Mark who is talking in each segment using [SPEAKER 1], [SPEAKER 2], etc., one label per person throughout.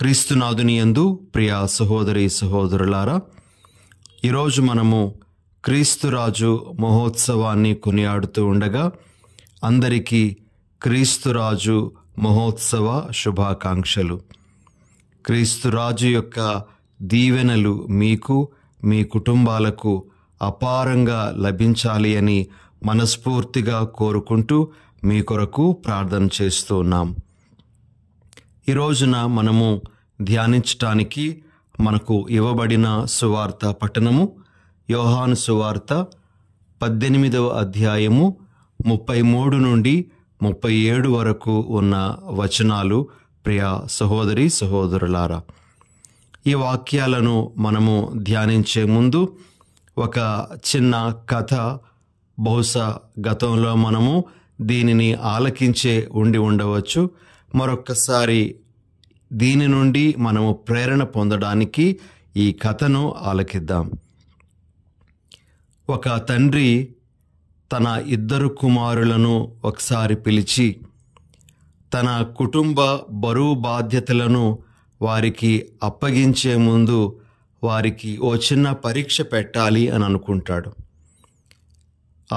[SPEAKER 1] క్రీస్తునాథునియందు ప్రియ సహోదరి సహోదరులారా ఈరోజు మనము క్రీస్తురాజు మహోత్సవాన్ని కొనియాడుతూ ఉండగా అందరికీ క్రీస్తురాజు మహోత్సవ శుభాకాంక్షలు క్రీస్తురాజు యొక్క దీవెనలు మీకు మీ కుటుంబాలకు అపారంగా లభించాలి అని మనస్ఫూర్తిగా కోరుకుంటూ మీ కొరకు ప్రార్థన చేస్తున్నాం ఈ రోజున మనము ధ్యానించటానికి మనకు ఇవ్వబడిన సువార్త పట్టణము యోహాను సువార్త పద్దెనిమిదవ అధ్యాయము ముప్పై మూడు నుండి ముప్పై ఏడు వరకు ఉన్న వచనాలు ప్రియ సహోదరి సహోదరులారా ఈ వాక్యాలను మనము ధ్యానించే ముందు ఒక చిన్న కథ బహుశా గతంలో మనము దీనిని ఆలకించే ఉండి ఉండవచ్చు మరొక్కసారి దీని నుండి మనము ప్రేరణ పొందడానికి ఈ కథను ఆలకిద్దాం ఒక తండ్రి తన ఇద్దరు కుమారులను ఒకసారి పిలిచి తన కుటుంబ బరువు బాధ్యతలను వారికి అప్పగించే ముందు వారికి ఓ చిన్న పరీక్ష పెట్టాలి అని అనుకుంటాడు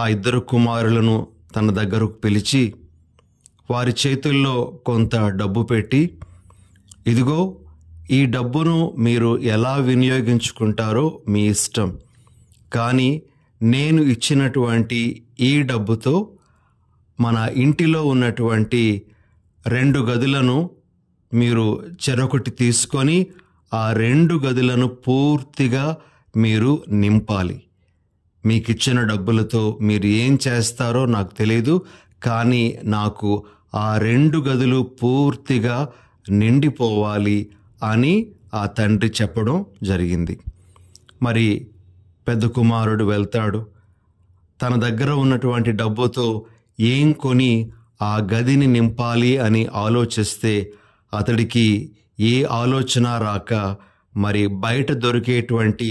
[SPEAKER 1] ఆ ఇద్దరు కుమారులను తన దగ్గరకు పిలిచి వారి చేతుల్లో కొంత డబ్బు పెట్టి ఇదిగో ఈ డబ్బును మీరు ఎలా వినియోగించుకుంటారో మీ ఇష్టం కానీ నేను ఇచ్చినటువంటి ఈ డబ్బుతో మన ఇంటిలో ఉన్నటువంటి రెండు గదులను మీరు చెరొకటి తీసుకొని ఆ రెండు గదులను పూర్తిగా మీరు నింపాలి మీకు ఇచ్చిన డబ్బులతో మీరు ఏం చేస్తారో నాకు తెలియదు కానీ నాకు ఆ రెండు గదులు పూర్తిగా నిండిపోవాలి అని ఆ తండ్రి చెప్పడం జరిగింది మరి పెద్ద కుమారుడు వెళ్తాడు తన దగ్గర ఉన్నటువంటి డబ్బుతో ఏం కొని ఆ గదిని నింపాలి అని ఆలోచిస్తే అతడికి ఏ ఆలోచన రాక మరి బయట దొరికేటువంటి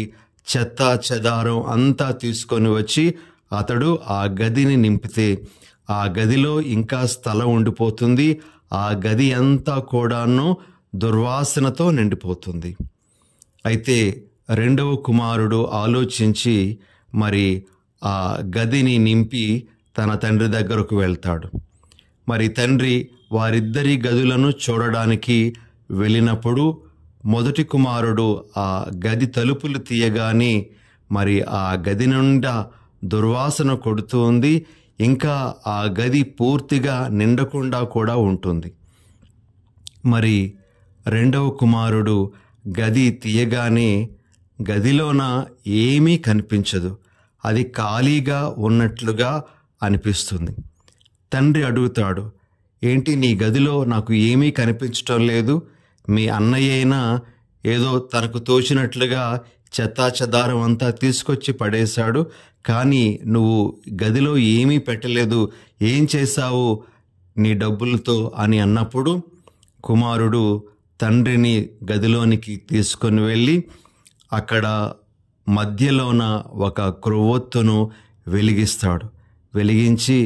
[SPEAKER 1] చెత్త చెదారం అంతా తీసుకొని వచ్చి అతడు ఆ గదిని నింపితే ఆ గదిలో ఇంకా స్థలం ఉండిపోతుంది ఆ గది అంతా కూడాను దుర్వాసనతో నిండిపోతుంది అయితే రెండవ కుమారుడు ఆలోచించి మరి ఆ గదిని నింపి తన తండ్రి దగ్గరకు వెళ్తాడు మరి తండ్రి వారిద్దరి గదులను చూడడానికి వెళ్ళినప్పుడు మొదటి కుమారుడు ఆ గది తలుపులు తీయగానే మరి ఆ గది నుండా దుర్వాసన కొడుతూ ఉంది ఇంకా ఆ గది పూర్తిగా నిండకుండా కూడా ఉంటుంది మరి రెండవ కుమారుడు గది తీయగానే గదిలోన ఏమీ కనిపించదు అది ఖాళీగా ఉన్నట్లుగా అనిపిస్తుంది తండ్రి అడుగుతాడు ఏంటి నీ గదిలో నాకు ఏమీ కనిపించటం లేదు మీ అన్నయ్య అయినా ఏదో తనకు తోచినట్లుగా చెత్తాచెదారం అంతా తీసుకొచ్చి పడేశాడు కానీ నువ్వు గదిలో ఏమీ పెట్టలేదు ఏం చేశావు నీ డబ్బులతో అని అన్నప్పుడు కుమారుడు తండ్రిని గదిలోనికి తీసుకొని వెళ్ళి అక్కడ మధ్యలోన ఒక క్రొవ్వొత్తును వెలిగిస్తాడు వెలిగించి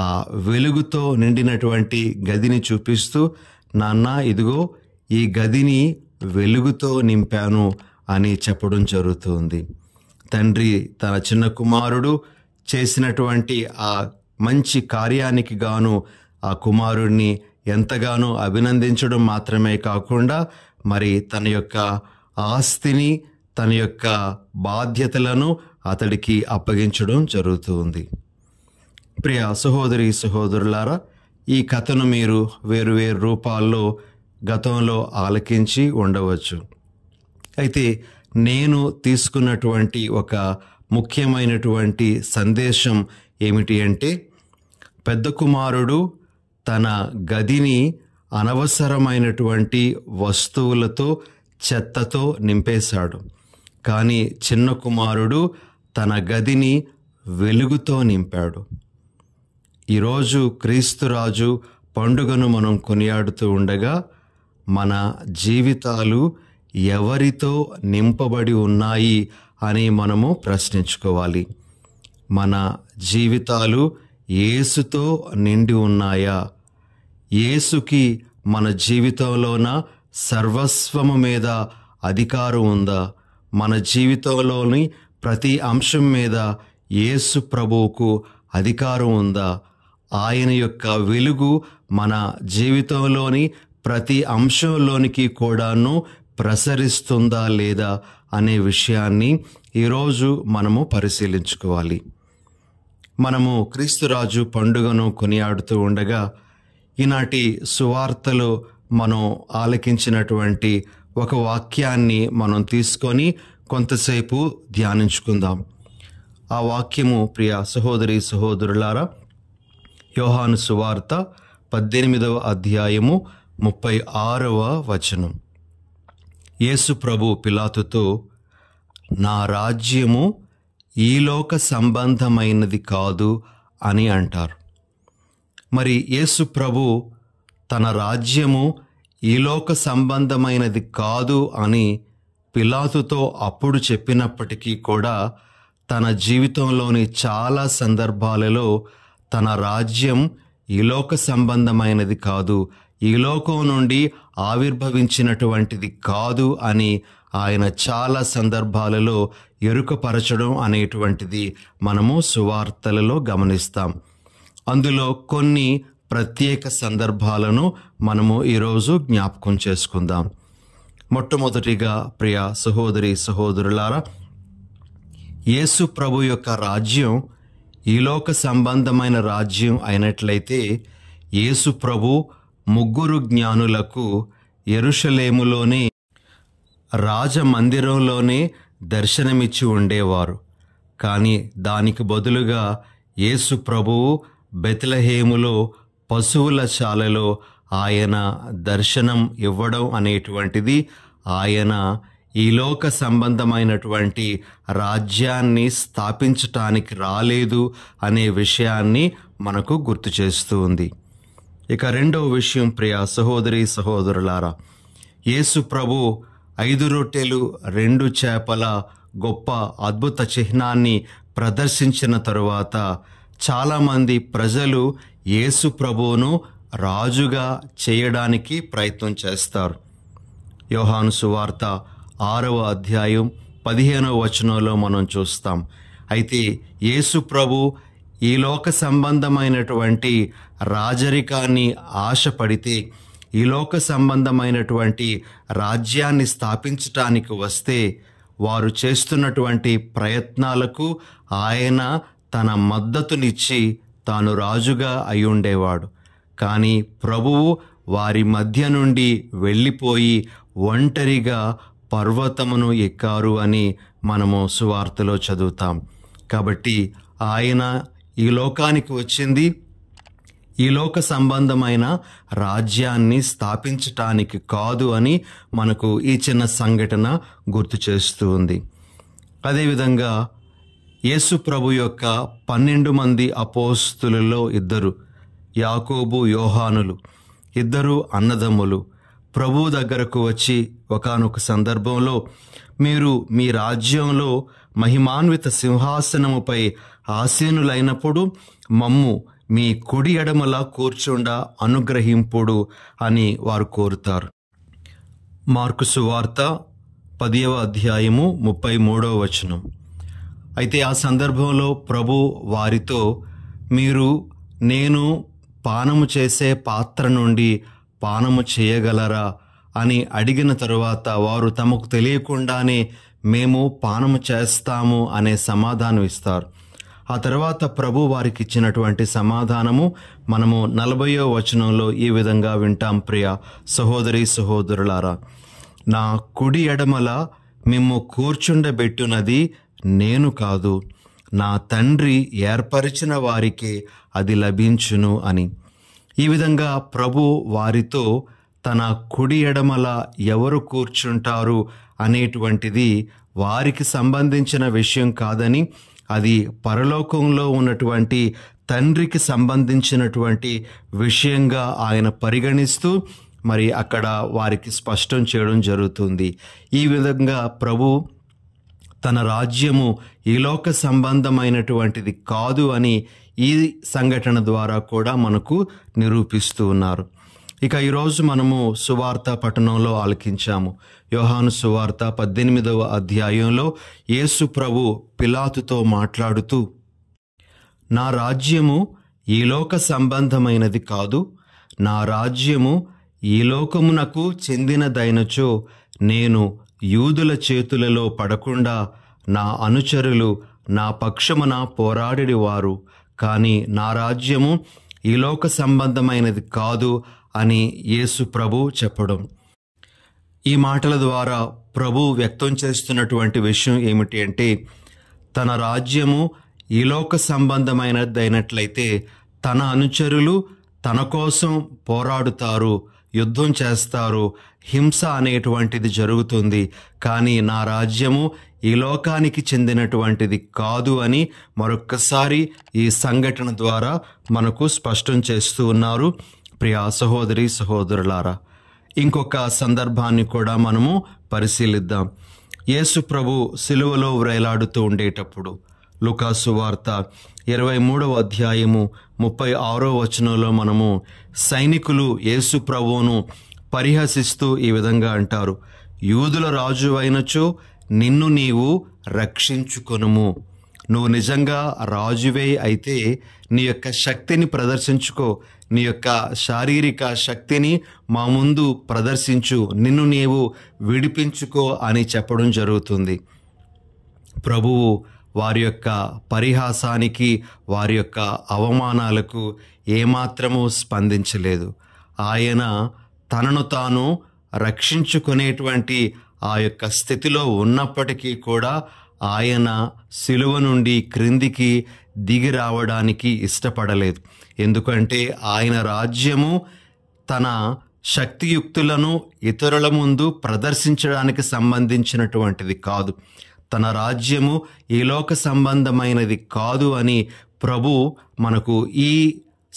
[SPEAKER 1] ఆ వెలుగుతో నిండినటువంటి గదిని చూపిస్తూ నాన్న ఇదిగో ఈ గదిని వెలుగుతో నింపాను అని చెప్పడం జరుగుతుంది తండ్రి తన చిన్న కుమారుడు చేసినటువంటి ఆ మంచి కార్యానికి గాను ఆ కుమారుడిని ఎంతగానో అభినందించడం మాత్రమే కాకుండా మరి తన యొక్క ఆస్తిని తన యొక్క బాధ్యతలను అతడికి అప్పగించడం జరుగుతుంది ప్రియ సహోదరి సహోదరులారా ఈ కథను మీరు వేరువేరు రూపాల్లో గతంలో ఆలకించి ఉండవచ్చు అయితే నేను తీసుకున్నటువంటి ఒక ముఖ్యమైనటువంటి సందేశం ఏమిటి అంటే పెద్ద కుమారుడు తన గదిని అనవసరమైనటువంటి వస్తువులతో చెత్తతో నింపేశాడు కానీ చిన్న కుమారుడు తన గదిని వెలుగుతో నింపాడు ఈరోజు క్రీస్తురాజు పండుగను మనం కొనియాడుతూ ఉండగా మన జీవితాలు ఎవరితో నింపబడి ఉన్నాయి అని మనము ప్రశ్నించుకోవాలి మన జీవితాలు ఏసుతో నిండి ఉన్నాయా ఏసుకి మన జీవితంలోన సర్వస్వము మీద అధికారం ఉందా మన జీవితంలోని ప్రతి అంశం మీద ఏసు ప్రభువుకు అధికారం ఉందా ఆయన యొక్క వెలుగు మన జీవితంలోని ప్రతి అంశంలోనికి కూడాను ప్రసరిస్తుందా లేదా అనే విషయాన్ని ఈరోజు మనము పరిశీలించుకోవాలి మనము క్రీస్తురాజు పండుగను కొనియాడుతూ ఉండగా ఈనాటి సువార్తలు మనం ఆలకించినటువంటి ఒక వాక్యాన్ని మనం తీసుకొని కొంతసేపు ధ్యానించుకుందాం ఆ వాక్యము ప్రియ సహోదరి సహోదరులారా యోహాను సువార్త పద్దెనిమిదవ అధ్యాయము ముప్పై ఆరవ వచనం యేసు ప్రభు పిలాతుతో నా రాజ్యము ఈలోక సంబంధమైనది కాదు అని అంటారు మరి యేసు ప్రభు తన రాజ్యము ఈలోక సంబంధమైనది కాదు అని పిలాతుతో అప్పుడు చెప్పినప్పటికీ కూడా తన జీవితంలోని చాలా సందర్భాలలో తన రాజ్యం ఈలోక సంబంధమైనది కాదు ఈ లోకం నుండి ఆవిర్భవించినటువంటిది కాదు అని ఆయన చాలా సందర్భాలలో ఎరుకపరచడం అనేటువంటిది మనము సువార్తలలో గమనిస్తాం అందులో కొన్ని ప్రత్యేక సందర్భాలను మనము ఈరోజు జ్ఞాపకం చేసుకుందాం మొట్టమొదటిగా ప్రియ సహోదరి సహోదరులారా యేసు ప్రభు యొక్క రాజ్యం ఈలోక సంబంధమైన రాజ్యం అయినట్లయితే యేసు ప్రభు ముగ్గురు జ్ఞానులకు ఎరుషలేములోని రాజమందిరంలోనే దర్శనమిచ్చి ఉండేవారు కానీ దానికి బదులుగా యేసు ప్రభువు బెతలహేములో పశువుల శాలలో ఆయన దర్శనం ఇవ్వడం అనేటువంటిది ఆయన ఈ లోక సంబంధమైనటువంటి రాజ్యాన్ని స్థాపించటానికి రాలేదు అనే విషయాన్ని మనకు గుర్తు చేస్తుంది ఇక రెండవ విషయం ప్రియ సహోదరి సహోదరులారా యేసు ప్రభు ఐదు రొట్టెలు రెండు చేపల గొప్ప అద్భుత చిహ్నాన్ని ప్రదర్శించిన తరువాత చాలామంది ప్రజలు యేసు ప్రభువును రాజుగా చేయడానికి ప్రయత్నం చేస్తారు యోహాను సువార్త ఆరవ అధ్యాయం పదిహేనవ వచనంలో మనం చూస్తాం అయితే యేసు ప్రభు ఈ లోక సంబంధమైనటువంటి రాజరికాన్ని ఆశపడితే ఈ లోక సంబంధమైనటువంటి రాజ్యాన్ని స్థాపించటానికి వస్తే వారు చేస్తున్నటువంటి ప్రయత్నాలకు ఆయన తన మద్దతునిచ్చి తాను రాజుగా అయ్యుండేవాడు కానీ ప్రభువు వారి మధ్య నుండి వెళ్ళిపోయి ఒంటరిగా పర్వతమును ఎక్కారు అని మనము సువార్తలో చదువుతాం కాబట్టి ఆయన ఈ లోకానికి వచ్చింది ఈ లోక సంబంధమైన రాజ్యాన్ని స్థాపించటానికి కాదు అని మనకు ఈ చిన్న సంఘటన గుర్తు చేస్తూ ఉంది అదేవిధంగా యేసు ప్రభు యొక్క పన్నెండు మంది అపోస్తులలో ఇద్దరు యాకోబు యోహానులు ఇద్దరు అన్నదమ్ములు ప్రభువు దగ్గరకు వచ్చి ఒకనొక సందర్భంలో మీరు మీ రాజ్యంలో మహిమాన్విత సింహాసనముపై ఆసీనులైనప్పుడు మమ్ము మీ కుడి ఎడమల కూర్చుండ అనుగ్రహింపుడు అని వారు కోరుతారు మార్కుసు వార్త పదియవ అధ్యాయము ముప్పై మూడవ వచనం అయితే ఆ సందర్భంలో ప్రభు వారితో మీరు నేను పానము చేసే పాత్ర నుండి పానము చేయగలరా అని అడిగిన తరువాత వారు తమకు తెలియకుండానే మేము పానము చేస్తాము అనే సమాధానం ఇస్తారు ఆ తర్వాత ప్రభు వారికి ఇచ్చినటువంటి సమాధానము మనము నలభయో వచనంలో ఈ విధంగా వింటాం ప్రియ సహోదరి సహోదరులారా నా కుడి ఎడమల మిమ్ము కూర్చుండబెట్టునది నేను కాదు నా తండ్రి ఏర్పరిచిన వారికే అది లభించును అని ఈ విధంగా ప్రభు వారితో తన కుడి ఎడమల ఎవరు కూర్చుంటారు అనేటువంటిది వారికి సంబంధించిన విషయం కాదని అది పరలోకంలో ఉన్నటువంటి తండ్రికి సంబంధించినటువంటి విషయంగా ఆయన పరిగణిస్తూ మరి అక్కడ వారికి స్పష్టం చేయడం జరుగుతుంది ఈ విధంగా ప్రభు తన రాజ్యము ఈలోక సంబంధమైనటువంటిది కాదు అని ఈ సంఘటన ద్వారా కూడా మనకు నిరూపిస్తూ ఉన్నారు ఇక ఈరోజు మనము సువార్త పట్టణంలో ఆలకించాము యోహాను సువార్త పద్దెనిమిదవ అధ్యాయంలో యేసు ప్రభు పిలాతుతో మాట్లాడుతూ నా రాజ్యము ఈ లోక సంబంధమైనది కాదు నా రాజ్యము ఈ లోకమునకు చెందినదైనచో నేను యూదుల చేతులలో పడకుండా నా అనుచరులు నా పక్షమున వారు కానీ నా రాజ్యము ఈ లోక సంబంధమైనది కాదు అని యేసు ప్రభు చెప్పడం ఈ మాటల ద్వారా ప్రభు వ్యక్తం చేస్తున్నటువంటి విషయం ఏమిటి అంటే తన రాజ్యము ఈలోక సంబంధమైనదైనట్లయితే తన అనుచరులు తన కోసం పోరాడుతారు యుద్ధం చేస్తారు హింస అనేటువంటిది జరుగుతుంది కానీ నా రాజ్యము ఈ లోకానికి చెందినటువంటిది కాదు అని మరొక్కసారి ఈ సంఘటన ద్వారా మనకు స్పష్టం చేస్తూ ఉన్నారు ప్రియా సహోదరి సహోదరులారా ఇంకొక సందర్భాన్ని కూడా మనము పరిశీలిద్దాం యేసు ప్రభు సిలువలో వ్రేలాడుతూ ఉండేటప్పుడు లుకాసు వార్త ఇరవై మూడవ అధ్యాయము ముప్పై ఆరో వచనంలో మనము సైనికులు యేసు ప్రభువును పరిహసిస్తూ ఈ విధంగా అంటారు యూదుల రాజు అయినచో నిన్ను నీవు రక్షించుకొనుము నువ్వు నిజంగా రాజువే అయితే నీ యొక్క శక్తిని ప్రదర్శించుకో నీ యొక్క శారీరక శక్తిని మా ముందు ప్రదర్శించు నిన్ను నీవు విడిపించుకో అని చెప్పడం జరుగుతుంది ప్రభువు వారి యొక్క పరిహాసానికి వారి యొక్క అవమానాలకు ఏమాత్రము స్పందించలేదు ఆయన తనను తాను రక్షించుకునేటువంటి ఆ యొక్క స్థితిలో ఉన్నప్పటికీ కూడా ఆయన సిలువ నుండి క్రిందికి దిగి రావడానికి ఇష్టపడలేదు ఎందుకంటే ఆయన రాజ్యము తన శక్తియుక్తులను ఇతరుల ముందు ప్రదర్శించడానికి సంబంధించినటువంటిది కాదు తన రాజ్యము లోక సంబంధమైనది కాదు అని ప్రభు మనకు ఈ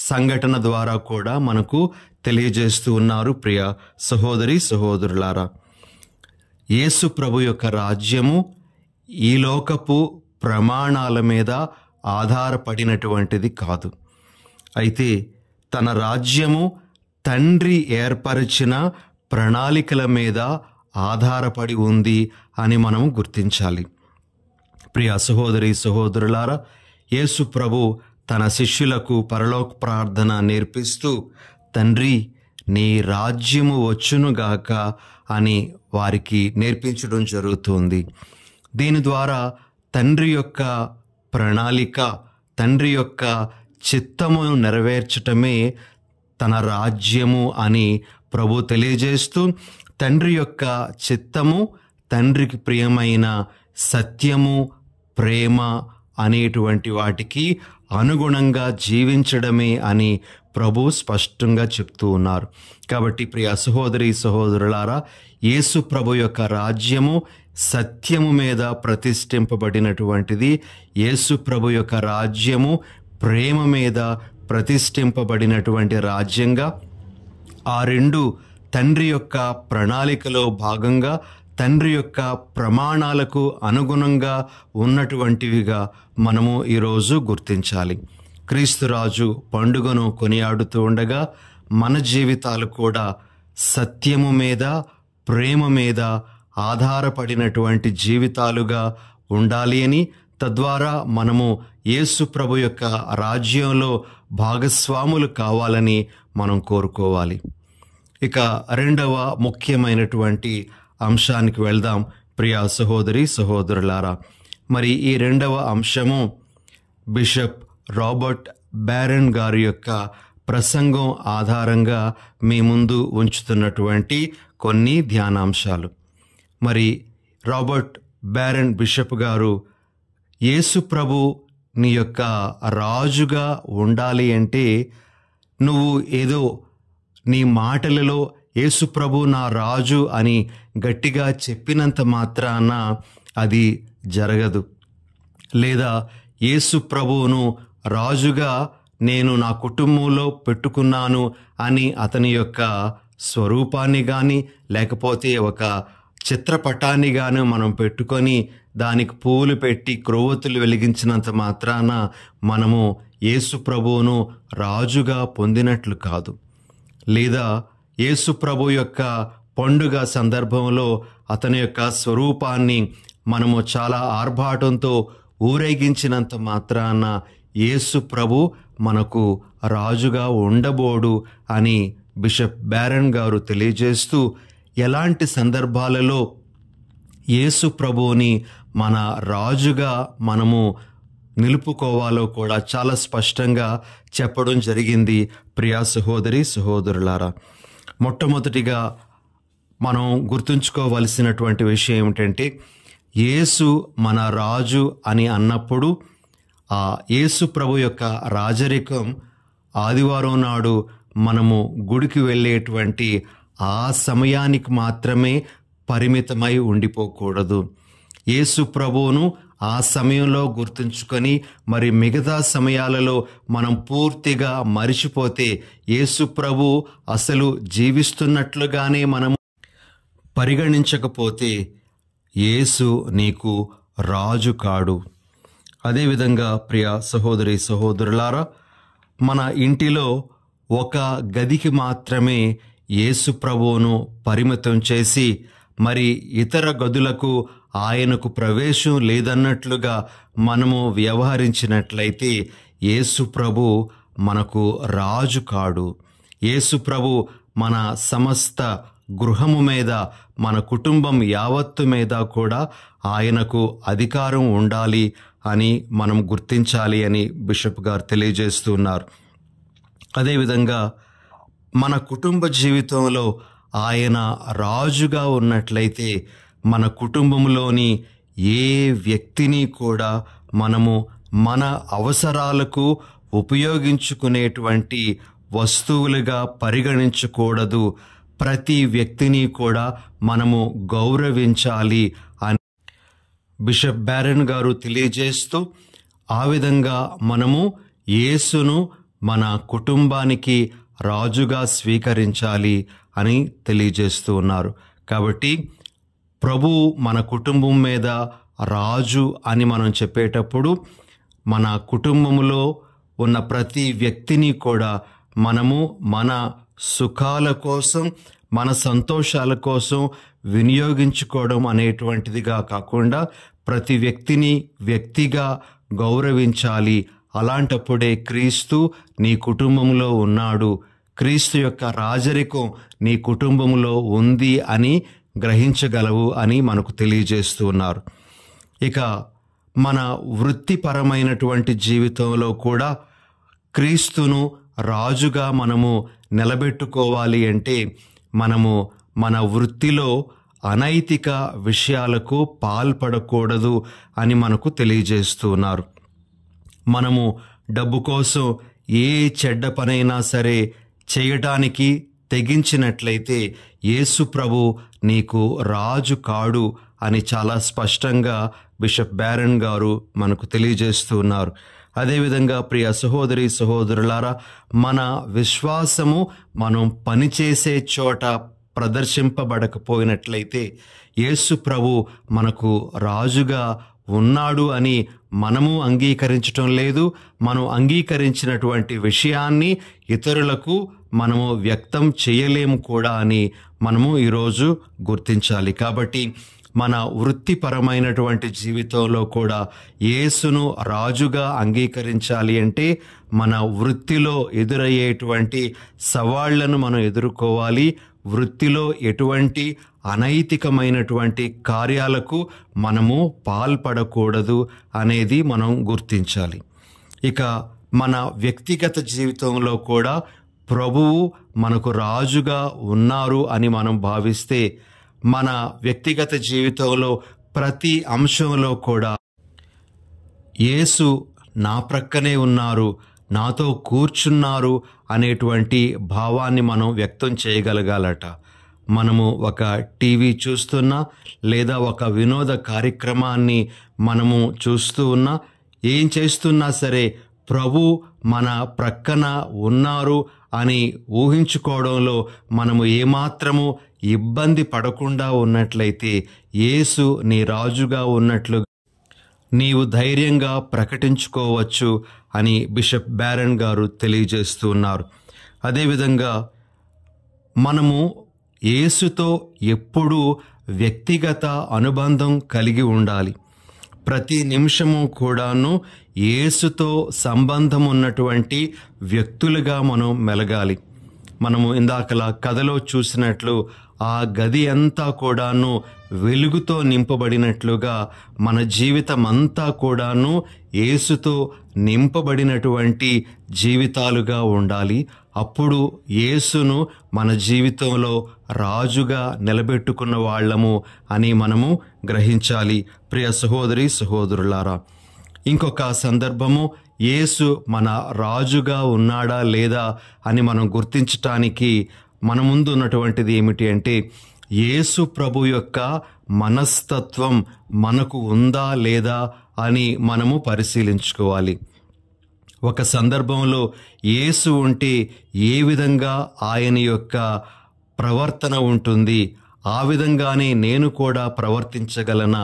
[SPEAKER 1] సంఘటన ద్వారా కూడా మనకు తెలియజేస్తూ ఉన్నారు ప్రియ సహోదరి సహోదరులారా యేసు ప్రభు యొక్క రాజ్యము ఈ లోకపు ప్రమాణాల మీద ఆధారపడినటువంటిది కాదు అయితే తన రాజ్యము తండ్రి ఏర్పరిచిన ప్రణాళికల మీద ఆధారపడి ఉంది అని మనం గుర్తించాలి ప్రియ సహోదరి సహోదరులారా యేసు ప్రభు తన శిష్యులకు పరలోక ప్రార్థన నేర్పిస్తూ తండ్రి నీ రాజ్యము వచ్చునుగాక అని వారికి నేర్పించడం జరుగుతుంది దీని ద్వారా తండ్రి యొక్క ప్రణాళిక తండ్రి యొక్క చిత్తము నెరవేర్చటమే తన రాజ్యము అని ప్రభు తెలియజేస్తూ తండ్రి యొక్క చిత్తము తండ్రికి ప్రియమైన సత్యము ప్రేమ అనేటువంటి వాటికి అనుగుణంగా జీవించడమే అని ప్రభు స్పష్టంగా చెప్తూ ఉన్నారు కాబట్టి ప్రియ సహోదరి సహోదరులారా యేసు ప్రభు యొక్క రాజ్యము సత్యము మీద ప్రతిష్ఠింపబడినటువంటిది యేసు ప్రభు యొక్క రాజ్యము ప్రేమ మీద ప్రతిష్ఠింపబడినటువంటి రాజ్యంగా ఆ రెండు తండ్రి యొక్క ప్రణాళికలో భాగంగా తండ్రి యొక్క ప్రమాణాలకు అనుగుణంగా ఉన్నటువంటివిగా మనము ఈరోజు గుర్తించాలి క్రీస్తురాజు పండుగను కొనియాడుతూ ఉండగా మన జీవితాలు కూడా సత్యము మీద ప్రేమ మీద ఆధారపడినటువంటి జీవితాలుగా ఉండాలి అని తద్వారా మనము యేసు ప్రభు యొక్క రాజ్యంలో భాగస్వాములు కావాలని మనం కోరుకోవాలి ఇక రెండవ ముఖ్యమైనటువంటి అంశానికి వెళ్దాం ప్రియా సహోదరి సహోదరులారా మరి ఈ రెండవ అంశము బిషప్ రాబర్ట్ బ్యారన్ గారి యొక్క ప్రసంగం ఆధారంగా మీ ముందు ఉంచుతున్నటువంటి కొన్ని ధ్యానాంశాలు మరి రాబర్ట్ బ్యారన్ బిషప్ గారు యేసు ప్రభు నీ యొక్క రాజుగా ఉండాలి అంటే నువ్వు ఏదో నీ మాటలలో యేసు ప్రభు నా రాజు అని గట్టిగా చెప్పినంత మాత్రాన అది జరగదు లేదా యేసు ప్రభువును రాజుగా నేను నా కుటుంబంలో పెట్టుకున్నాను అని అతని యొక్క స్వరూపాన్ని కానీ లేకపోతే ఒక చిత్రపటాన్ని కానీ మనం పెట్టుకొని దానికి పూలు పెట్టి క్రొవ్వతులు వెలిగించినంత మాత్రాన మనము ఏసు ప్రభువును రాజుగా పొందినట్లు కాదు లేదా యేసు ప్రభు యొక్క పండుగ సందర్భంలో అతని యొక్క స్వరూపాన్ని మనము చాలా ఆర్భాటంతో ఊరేగించినంత మాత్రాన యేసు ప్రభు మనకు రాజుగా ఉండబోడు అని బిషప్ బ్యారన్ గారు తెలియజేస్తూ ఎలాంటి సందర్భాలలో యేసు ప్రభువుని మన రాజుగా మనము నిలుపుకోవాలో కూడా చాలా స్పష్టంగా చెప్పడం జరిగింది ప్రియా సహోదరి సహోదరులారా మొట్టమొదటిగా మనం గుర్తుంచుకోవలసినటువంటి విషయం ఏమిటంటే యేసు మన రాజు అని అన్నప్పుడు ఆ యేసు ప్రభు యొక్క రాజరికం ఆదివారం నాడు మనము గుడికి వెళ్ళేటువంటి ఆ సమయానికి మాత్రమే పరిమితమై ఉండిపోకూడదు యేసు ప్రభువును ఆ సమయంలో గుర్తుంచుకొని మరి మిగతా సమయాలలో మనం పూర్తిగా మరిచిపోతే యేసు ప్రభు అసలు జీవిస్తున్నట్లుగానే మనం పరిగణించకపోతే యేసు నీకు రాజు కాడు అదేవిధంగా ప్రియ సహోదరి సహోదరులారా మన ఇంటిలో ఒక గదికి మాత్రమే యేసు ప్రభువును పరిమితం చేసి మరి ఇతర గదులకు ఆయనకు ప్రవేశం లేదన్నట్లుగా మనము వ్యవహరించినట్లయితే యేసు ప్రభు మనకు రాజు కాడు యేసు ప్రభు మన సమస్త గృహము మీద మన కుటుంబం యావత్తు మీద కూడా ఆయనకు అధికారం ఉండాలి అని మనం గుర్తించాలి అని బిషప్ గారు తెలియజేస్తున్నారు అదేవిధంగా మన కుటుంబ జీవితంలో ఆయన రాజుగా ఉన్నట్లయితే మన కుటుంబంలోని ఏ వ్యక్తిని కూడా మనము మన అవసరాలకు ఉపయోగించుకునేటువంటి వస్తువులుగా పరిగణించకూడదు ప్రతి వ్యక్తిని కూడా మనము గౌరవించాలి అని బిషప్ బ్యారన్ గారు తెలియజేస్తూ ఆ విధంగా మనము యేసును మన కుటుంబానికి రాజుగా స్వీకరించాలి అని తెలియజేస్తూ ఉన్నారు కాబట్టి ప్రభువు మన కుటుంబం మీద రాజు అని మనం చెప్పేటప్పుడు మన కుటుంబంలో ఉన్న ప్రతి వ్యక్తిని కూడా మనము మన సుఖాల కోసం మన సంతోషాల కోసం వినియోగించుకోవడం అనేటువంటిదిగా కాకుండా ప్రతి వ్యక్తిని వ్యక్తిగా గౌరవించాలి అలాంటప్పుడే క్రీస్తు నీ కుటుంబంలో ఉన్నాడు క్రీస్తు యొక్క రాజరికం నీ కుటుంబంలో ఉంది అని గ్రహించగలవు అని మనకు తెలియజేస్తూ ఉన్నారు ఇక మన వృత్తిపరమైనటువంటి జీవితంలో కూడా క్రీస్తును రాజుగా మనము నిలబెట్టుకోవాలి అంటే మనము మన వృత్తిలో అనైతిక విషయాలకు పాల్పడకూడదు అని మనకు తెలియజేస్తున్నారు మనము డబ్బు కోసం ఏ చెడ్డ పనైనా సరే చేయటానికి తెగించినట్లయితే యేసు ప్రభు నీకు రాజు కాడు అని చాలా స్పష్టంగా బిషప్ బ్యారన్ గారు మనకు తెలియజేస్తూ ఉన్నారు అదేవిధంగా ప్రియ సహోదరి సహోదరులారా మన విశ్వాసము మనం పనిచేసే చోట ప్రదర్శింపబడకపోయినట్లయితే యేసు ప్రభు మనకు రాజుగా ఉన్నాడు అని మనము అంగీకరించటం లేదు మనం అంగీకరించినటువంటి విషయాన్ని ఇతరులకు మనము వ్యక్తం చేయలేము కూడా అని మనము ఈరోజు గుర్తించాలి కాబట్టి మన వృత్తిపరమైనటువంటి జీవితంలో కూడా యేసును రాజుగా అంగీకరించాలి అంటే మన వృత్తిలో ఎదురయ్యేటువంటి సవాళ్లను మనం ఎదుర్కోవాలి వృత్తిలో ఎటువంటి అనైతికమైనటువంటి కార్యాలకు మనము పాల్పడకూడదు అనేది మనం గుర్తించాలి ఇక మన వ్యక్తిగత జీవితంలో కూడా ప్రభువు మనకు రాజుగా ఉన్నారు అని మనం భావిస్తే మన వ్యక్తిగత జీవితంలో ప్రతి అంశంలో కూడా యేసు నా ప్రక్కనే ఉన్నారు నాతో కూర్చున్నారు అనేటువంటి భావాన్ని మనం వ్యక్తం చేయగలగాలట మనము ఒక టీవీ చూస్తున్నా లేదా ఒక వినోద కార్యక్రమాన్ని మనము చూస్తూ ఉన్నా ఏం చేస్తున్నా సరే ప్రభు మన ప్రక్కన ఉన్నారు అని ఊహించుకోవడంలో మనము ఏమాత్రము ఇబ్బంది పడకుండా ఉన్నట్లయితే యేసు నీ రాజుగా ఉన్నట్లు నీవు ధైర్యంగా ప్రకటించుకోవచ్చు అని బిషప్ బ్యారన్ గారు తెలియజేస్తున్నారు అదేవిధంగా మనము యేసుతో ఎప్పుడూ వ్యక్తిగత అనుబంధం కలిగి ఉండాలి ప్రతి నిమిషము కూడాను యేసుతో సంబంధం ఉన్నటువంటి వ్యక్తులుగా మనం మెలగాలి మనము ఇందాకలా కథలో చూసినట్లు ఆ గది అంతా కూడాను వెలుగుతో నింపబడినట్లుగా మన జీవితం అంతా కూడాను ఏసుతో నింపబడినటువంటి జీవితాలుగా ఉండాలి అప్పుడు యేసును మన జీవితంలో రాజుగా నిలబెట్టుకున్న వాళ్ళము అని మనము గ్రహించాలి ప్రియ సహోదరి సహోదరులారా ఇంకొక సందర్భము యేసు మన రాజుగా ఉన్నాడా లేదా అని మనం గుర్తించటానికి మన ముందు ఉన్నటువంటిది ఏమిటి అంటే యేసు ప్రభు యొక్క మనస్తత్వం మనకు ఉందా లేదా అని మనము పరిశీలించుకోవాలి ఒక సందర్భంలో యేసు ఉంటే ఏ విధంగా ఆయన యొక్క ప్రవర్తన ఉంటుంది ఆ విధంగానే నేను కూడా ప్రవర్తించగలన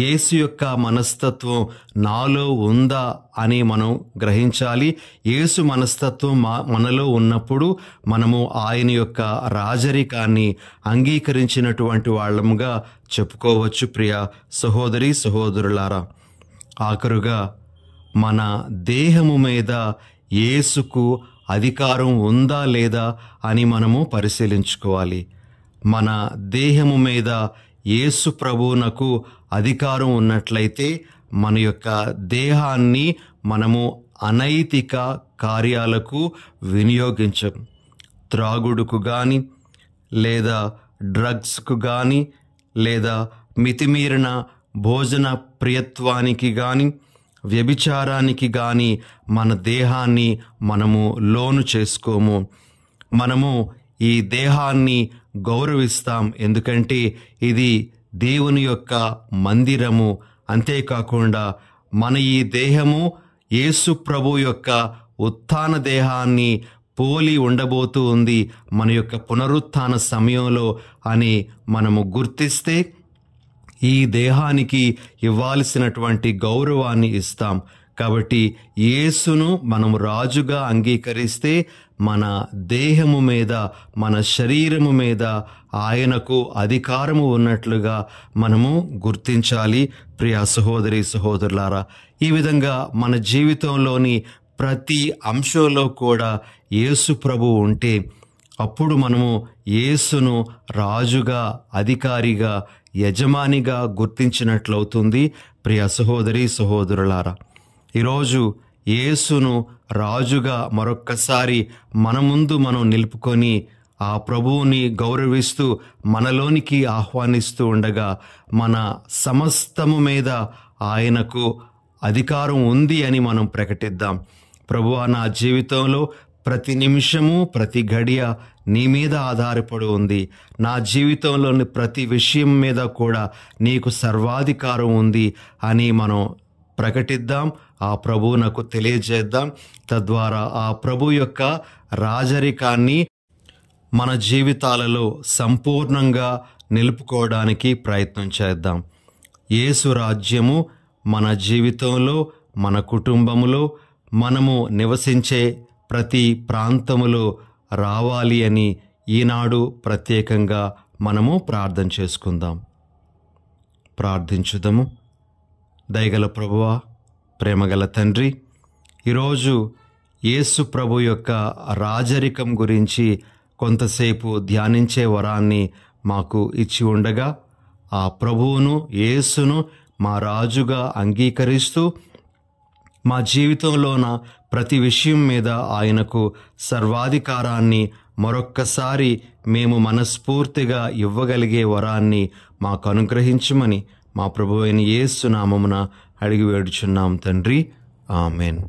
[SPEAKER 1] యేసు యొక్క మనస్తత్వం నాలో ఉందా అని మనం గ్రహించాలి యేసు మనస్తత్వం మా మనలో ఉన్నప్పుడు మనము ఆయన యొక్క రాజరికాన్ని అంగీకరించినటువంటి వాళ్ళముగా చెప్పుకోవచ్చు ప్రియ సహోదరి సహోదరులారా ఆఖరుగా మన దేహము మీద యేసుకు అధికారం ఉందా లేదా అని మనము పరిశీలించుకోవాలి మన దేహము మీద యేసు ప్రభువునకు అధికారం ఉన్నట్లయితే మన యొక్క దేహాన్ని మనము అనైతిక కార్యాలకు వినియోగించం త్రాగుడుకు కానీ లేదా డ్రగ్స్కు కానీ లేదా మితిమీరిన భోజన ప్రియత్వానికి కానీ వ్యభిచారానికి కానీ మన దేహాన్ని మనము లోను చేసుకోము మనము ఈ దేహాన్ని గౌరవిస్తాం ఎందుకంటే ఇది దేవుని యొక్క మందిరము అంతేకాకుండా మన ఈ దేహము యేసు ప్రభు యొక్క ఉత్థాన దేహాన్ని పోలి ఉండబోతూ ఉంది మన యొక్క పునరుత్థాన సమయంలో అని మనము గుర్తిస్తే ఈ దేహానికి ఇవ్వాల్సినటువంటి గౌరవాన్ని ఇస్తాం కాబట్టి యేసును మనం రాజుగా అంగీకరిస్తే మన దేహము మీద మన శరీరము మీద ఆయనకు అధికారము ఉన్నట్లుగా మనము గుర్తించాలి ప్రియా సహోదరి సహోదరులారా ఈ విధంగా మన జీవితంలోని ప్రతి అంశంలో కూడా యేసు ప్రభు ఉంటే అప్పుడు మనము యేసును రాజుగా అధికారిగా యజమానిగా గుర్తించినట్లవుతుంది ప్రియ సహోదరి సహోదరులారా ఈరోజు యేసును రాజుగా మరొక్కసారి మన ముందు మనం నిలుపుకొని ఆ ప్రభువుని గౌరవిస్తూ మనలోనికి ఆహ్వానిస్తూ ఉండగా మన సమస్తము మీద ఆయనకు అధికారం ఉంది అని మనం ప్రకటిద్దాం ప్రభు నా జీవితంలో ప్రతి నిమిషము ప్రతి ఘడియ నీ మీద ఆధారపడి ఉంది నా జీవితంలోని ప్రతి విషయం మీద కూడా నీకు సర్వాధికారం ఉంది అని మనం ప్రకటిద్దాం ఆ ప్రభువునకు తెలియజేద్దాం తద్వారా ఆ ప్రభు యొక్క రాజరికాన్ని మన జీవితాలలో సంపూర్ణంగా నిలుపుకోవడానికి ప్రయత్నం చేద్దాం యేసు రాజ్యము మన జీవితంలో మన కుటుంబములో మనము నివసించే ప్రతి ప్రాంతములో రావాలి అని ఈనాడు ప్రత్యేకంగా మనము ప్రార్థన చేసుకుందాం ప్రార్థించుదాము దయగల ప్రభువా ప్రేమగల తండ్రి ఈరోజు యేసు ప్రభు యొక్క రాజరికం గురించి కొంతసేపు ధ్యానించే వరాన్ని మాకు ఇచ్చి ఉండగా ఆ ప్రభువును యేసును మా రాజుగా అంగీకరిస్తూ మా జీవితంలోన ప్రతి విషయం మీద ఆయనకు సర్వాధికారాన్ని మరొక్కసారి మేము మనస్ఫూర్తిగా ఇవ్వగలిగే వరాన్ని మాకు అనుగ్రహించమని మా ప్రభు అయిన ఏసునామమున అడిగి వేడుచున్నాం తండ్రి ఆమెన్